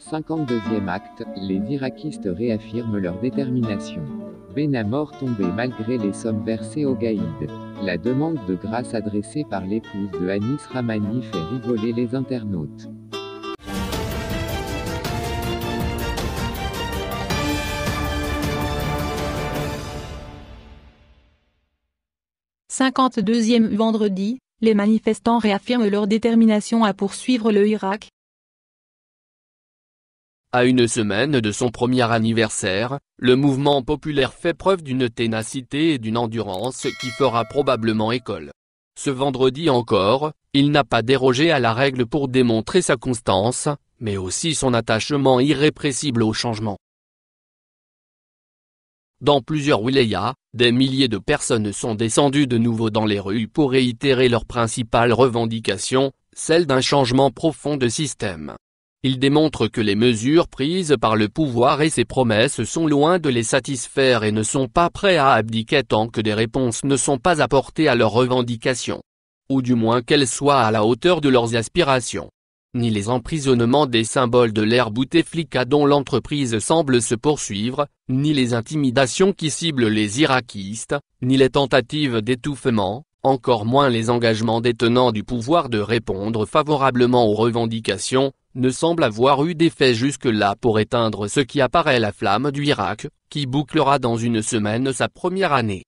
52e acte, les irakistes réaffirment leur détermination. Amor tombé malgré les sommes versées au Gaïd. La demande de grâce adressée par l'épouse de Anis Ramani fait rigoler les internautes. Cinquante-deuxième vendredi, les manifestants réaffirment leur détermination à poursuivre le Irak, à une semaine de son premier anniversaire, le mouvement populaire fait preuve d'une ténacité et d'une endurance qui fera probablement école. Ce vendredi encore, il n'a pas dérogé à la règle pour démontrer sa constance, mais aussi son attachement irrépressible au changement. Dans plusieurs wilayas, des milliers de personnes sont descendues de nouveau dans les rues pour réitérer leur principale revendication, celle d'un changement profond de système. Il démontre que les mesures prises par le pouvoir et ses promesses sont loin de les satisfaire et ne sont pas prêts à abdiquer tant que des réponses ne sont pas apportées à leurs revendications. Ou du moins qu'elles soient à la hauteur de leurs aspirations. Ni les emprisonnements des symboles de l'ère Bouteflika dont l'entreprise semble se poursuivre, ni les intimidations qui ciblent les irakistes, ni les tentatives d'étouffement, encore moins les engagements des tenants du pouvoir de répondre favorablement aux revendications, ne semble avoir eu d'effet jusque-là pour éteindre ce qui apparaît la flamme du Irak, qui bouclera dans une semaine sa première année.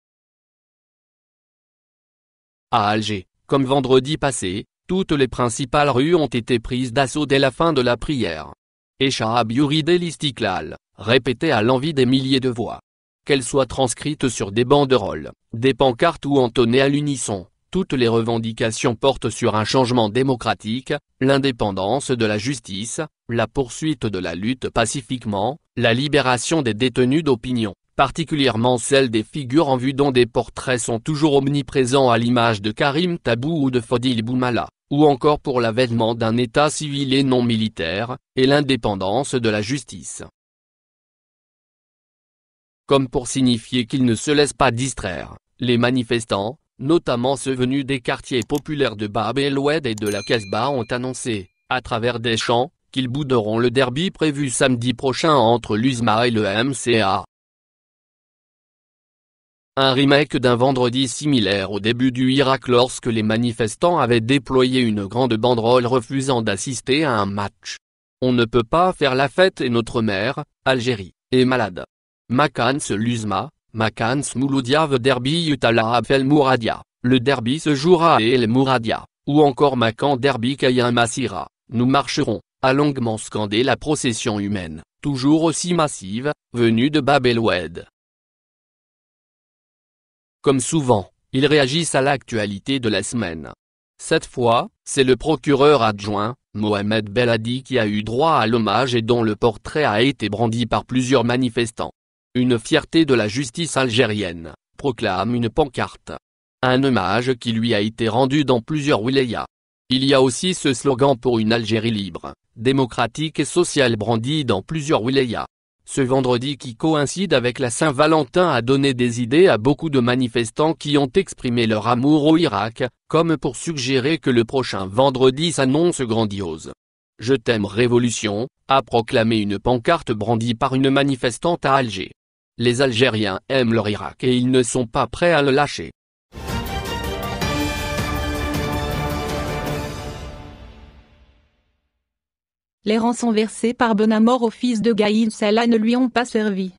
À Alger, comme vendredi passé, toutes les principales rues ont été prises d'assaut dès la fin de la prière. Shahab Yurid El Istiklal, répétée à l'envi des milliers de voix. Qu'elles soient transcrites sur des banderoles, des pancartes ou entonnées à l'unisson, toutes les revendications portent sur un changement démocratique, l'indépendance de la justice, la poursuite de la lutte pacifiquement, la libération des détenus d'opinion, particulièrement celle des figures en vue dont des portraits sont toujours omniprésents à l'image de Karim Tabou ou de Fodil Boumala, ou encore pour l'avènement d'un État civil et non militaire, et l'indépendance de la justice. Comme pour signifier qu'ils ne se laissent pas distraire, les manifestants, notamment ceux venus des quartiers populaires de Bab el Oued et de la Casbah ont annoncé, à travers des chants, qu'ils bouderont le derby prévu samedi prochain entre l'USMA et le MCA. Un remake d'un vendredi similaire au début du Irak lorsque les manifestants avaient déployé une grande banderole refusant d'assister à un match. On ne peut pas faire la fête et notre mère, Algérie, est malade. MAKANS Luzma Makans V Derby Utala Abfel Mouradia. Le derby se jouera à El Mouradia, ou encore Makan Derby Kayan Masira, Nous marcherons, a longuement scandé la procession humaine, toujours aussi massive, venue de Babeloued. Comme souvent, ils réagissent à l'actualité de la semaine. Cette fois, c'est le procureur adjoint, Mohamed Belhadi qui a eu droit à l'hommage et dont le portrait a été brandi par plusieurs manifestants. Une fierté de la justice algérienne, proclame une pancarte. Un hommage qui lui a été rendu dans plusieurs wilayas. Il y a aussi ce slogan pour une Algérie libre, démocratique et sociale brandi dans plusieurs wilayas. Ce vendredi qui coïncide avec la Saint-Valentin a donné des idées à beaucoup de manifestants qui ont exprimé leur amour au Irak, comme pour suggérer que le prochain vendredi s'annonce grandiose. Je t'aime révolution, a proclamé une pancarte brandie par une manifestante à Alger. Les Algériens aiment leur Irak et ils ne sont pas prêts à le lâcher. Les rançons versées par Benamor au fils de Gaïn Salah ne lui ont pas servi.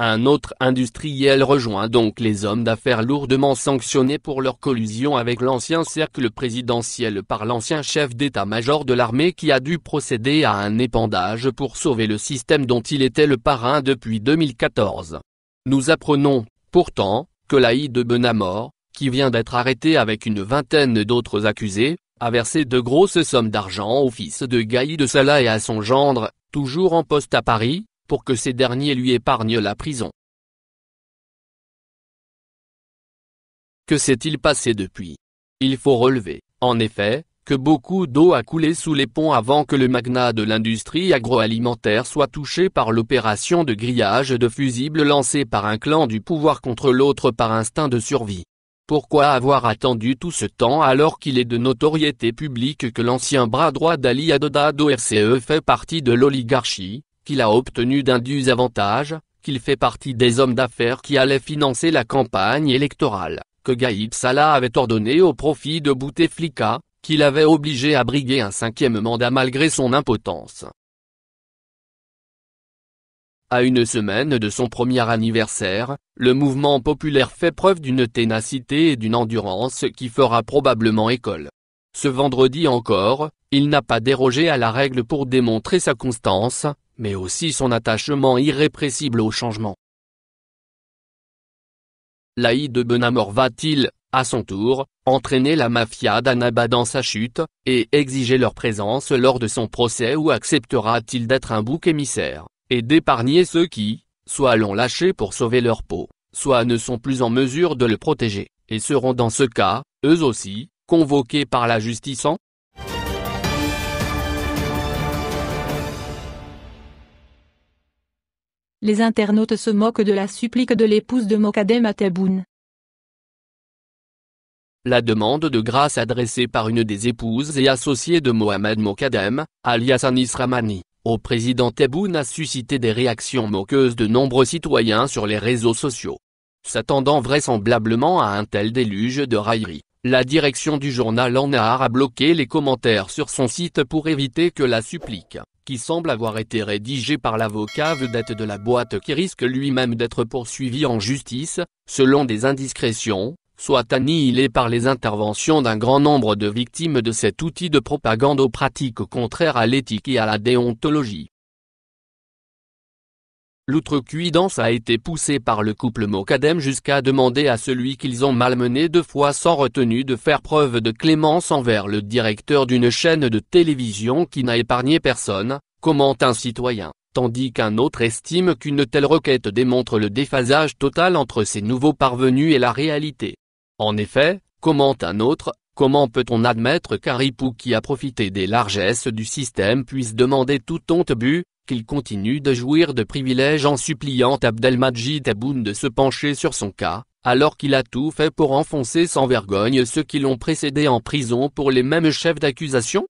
Un autre industriel rejoint donc les hommes d'affaires lourdement sanctionnés pour leur collusion avec l'ancien cercle présidentiel par l'ancien chef d'état-major de l'armée qui a dû procéder à un épandage pour sauver le système dont il était le parrain depuis 2014. Nous apprenons, pourtant, que l'aïe de Benamor, qui vient d'être arrêté avec une vingtaine d'autres accusés, a versé de grosses sommes d'argent au fils de Gaï de Salah et à son gendre, toujours en poste à Paris, pour que ces derniers lui épargnent la prison. Que s'est-il passé depuis Il faut relever, en effet, que beaucoup d'eau a coulé sous les ponts avant que le magnat de l'industrie agroalimentaire soit touché par l'opération de grillage de fusibles lancée par un clan du pouvoir contre l'autre par instinct de survie. Pourquoi avoir attendu tout ce temps alors qu'il est de notoriété publique que l'ancien bras droit d'Ali Adodado RCE fait partie de l'oligarchie, qu'il a obtenu d'indus avantages, qu'il fait partie des hommes d'affaires qui allaient financer la campagne électorale, que Gaïb Salah avait ordonné au profit de Bouteflika, qu'il avait obligé à briguer un cinquième mandat malgré son impotence. À une semaine de son premier anniversaire, le mouvement populaire fait preuve d'une ténacité et d'une endurance qui fera probablement école. Ce vendredi encore, il n'a pas dérogé à la règle pour démontrer sa constance, mais aussi son attachement irrépressible au changement. Laïd de Benamor va-t-il, à son tour, entraîner la mafia d'Anaba dans sa chute, et exiger leur présence lors de son procès ou acceptera-t-il d'être un bouc émissaire, et d'épargner ceux qui, soit l'ont lâché pour sauver leur peau, soit ne sont plus en mesure de le protéger, et seront dans ce cas, eux aussi, convoqués par la justice en Les internautes se moquent de la supplique de l'épouse de Mokadem à Teboune. La demande de grâce adressée par une des épouses et associées de Mohamed Mokadem, alias Anis Ramani, au président Tebboune a suscité des réactions moqueuses de nombreux citoyens sur les réseaux sociaux. S'attendant vraisemblablement à un tel déluge de raillerie, la direction du journal en a bloqué les commentaires sur son site pour éviter que la supplique qui semble avoir été rédigé par l'avocat vedette de la boîte qui risque lui-même d'être poursuivi en justice, selon des indiscrétions, soit annihilé par les interventions d'un grand nombre de victimes de cet outil de propagande aux pratiques contraires à l'éthique et à la déontologie. L'outrecuidance a été poussée par le couple Mokadem jusqu'à demander à celui qu'ils ont malmené deux fois sans retenue de faire preuve de clémence envers le directeur d'une chaîne de télévision qui n'a épargné personne, commente un citoyen, tandis qu'un autre estime qu'une telle requête démontre le déphasage total entre ses nouveaux parvenus et la réalité. En effet, commente un autre, Comment peut-on admettre qu'un ripou qui a profité des largesses du système puisse demander tout honte but, qu'il continue de jouir de privilèges en suppliant Abdelmajid Aboune de se pencher sur son cas, alors qu'il a tout fait pour enfoncer sans vergogne ceux qui l'ont précédé en prison pour les mêmes chefs d'accusation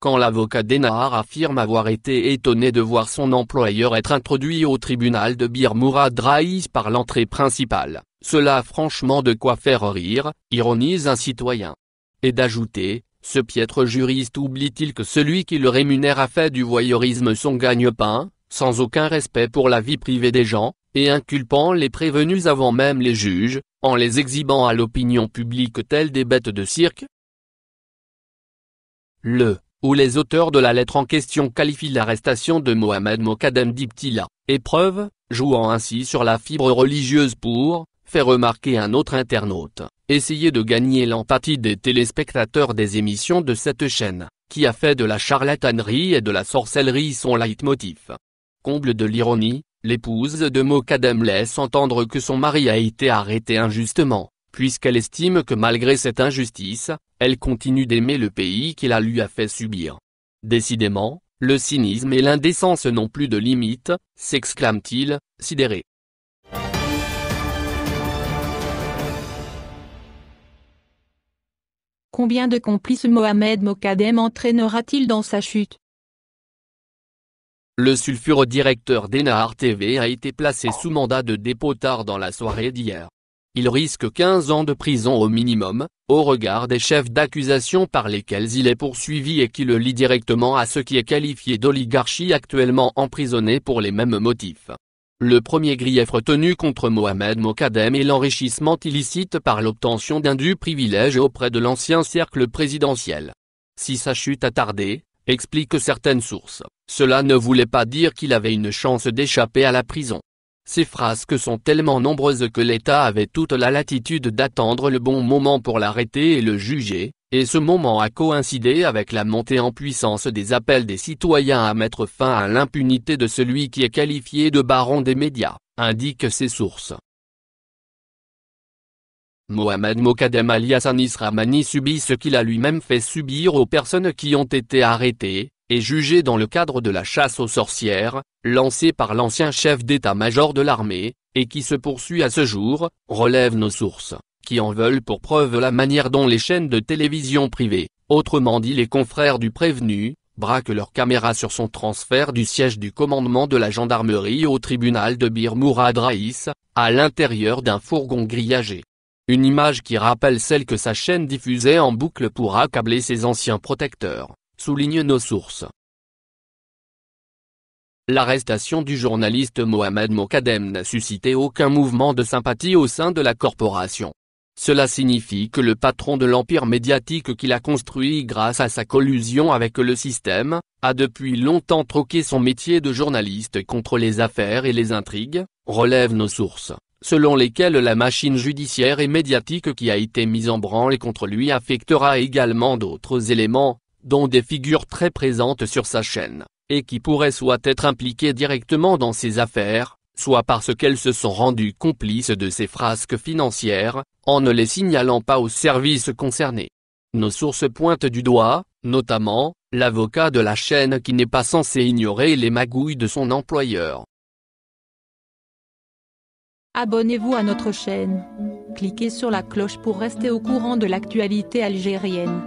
Quand l'avocat Denahar affirme avoir été étonné de voir son employeur être introduit au tribunal de Bir Mourad Raïs par l'entrée principale, cela a franchement de quoi faire rire, ironise un citoyen. Et d'ajouter, ce piètre juriste oublie-t-il que celui qui le rémunère a fait du voyeurisme son gagne-pain, sans aucun respect pour la vie privée des gens, et inculpant les prévenus avant même les juges, en les exhibant à l'opinion publique telles des bêtes de cirque Le, ou les auteurs de la lettre en question qualifient l'arrestation de Mohamed Mokadem Diptila, épreuve, jouant ainsi sur la fibre religieuse pour, fait remarquer un autre internaute, Essayez de gagner l'empathie des téléspectateurs des émissions de cette chaîne, qui a fait de la charlatanerie et de la sorcellerie son leitmotiv. Comble de l'ironie, l'épouse de Mokadem laisse entendre que son mari a été arrêté injustement, puisqu'elle estime que malgré cette injustice, elle continue d'aimer le pays qu'il a lui a fait subir. Décidément, le cynisme et l'indécence n'ont plus de limites, s'exclame-t-il, sidéré. Combien de complices Mohamed Mokadem entraînera-t-il dans sa chute Le sulfureux directeur d'Enaar TV a été placé sous mandat de dépôt tard dans la soirée d'hier. Il risque 15 ans de prison au minimum, au regard des chefs d'accusation par lesquels il est poursuivi et qui le lient directement à ce qui est qualifié d'oligarchie actuellement emprisonné pour les mêmes motifs. Le premier grief retenu contre Mohamed Mokadem est l'enrichissement illicite par l'obtention d'un dû privilège auprès de l'ancien cercle présidentiel. Si sa chute a tardé, explique certaines sources, cela ne voulait pas dire qu'il avait une chance d'échapper à la prison. Ces frasques sont tellement nombreuses que l'État avait toute la latitude d'attendre le bon moment pour l'arrêter et le juger, et ce moment a coïncidé avec la montée en puissance des appels des citoyens à mettre fin à l'impunité de celui qui est qualifié de baron des médias, indiquent ses sources. Mohamed Mokadem Ali Ramani subit ce qu'il a lui-même fait subir aux personnes qui ont été arrêtées, et jugé dans le cadre de la chasse aux sorcières, lancée par l'ancien chef d'état-major de l'armée, et qui se poursuit à ce jour, relève nos sources, qui en veulent pour preuve la manière dont les chaînes de télévision privées, autrement dit les confrères du prévenu, braquent leurs caméras sur son transfert du siège du commandement de la gendarmerie au tribunal de Bir Mourad Raïs, à l'intérieur d'un fourgon grillagé. Une image qui rappelle celle que sa chaîne diffusait en boucle pour accabler ses anciens protecteurs soulignent nos sources. L'arrestation du journaliste Mohamed Mokadem n'a suscité aucun mouvement de sympathie au sein de la corporation. Cela signifie que le patron de l'empire médiatique qu'il a construit grâce à sa collusion avec le système, a depuis longtemps troqué son métier de journaliste contre les affaires et les intrigues, relève nos sources, selon lesquelles la machine judiciaire et médiatique qui a été mise en branle contre lui affectera également d'autres éléments, dont des figures très présentes sur sa chaîne, et qui pourraient soit être impliquées directement dans ses affaires, soit parce qu'elles se sont rendues complices de ces frasques financières, en ne les signalant pas aux services concernés. Nos sources pointent du doigt, notamment, l'avocat de la chaîne qui n'est pas censé ignorer les magouilles de son employeur. Abonnez-vous à notre chaîne. Cliquez sur la cloche pour rester au courant de l'actualité algérienne.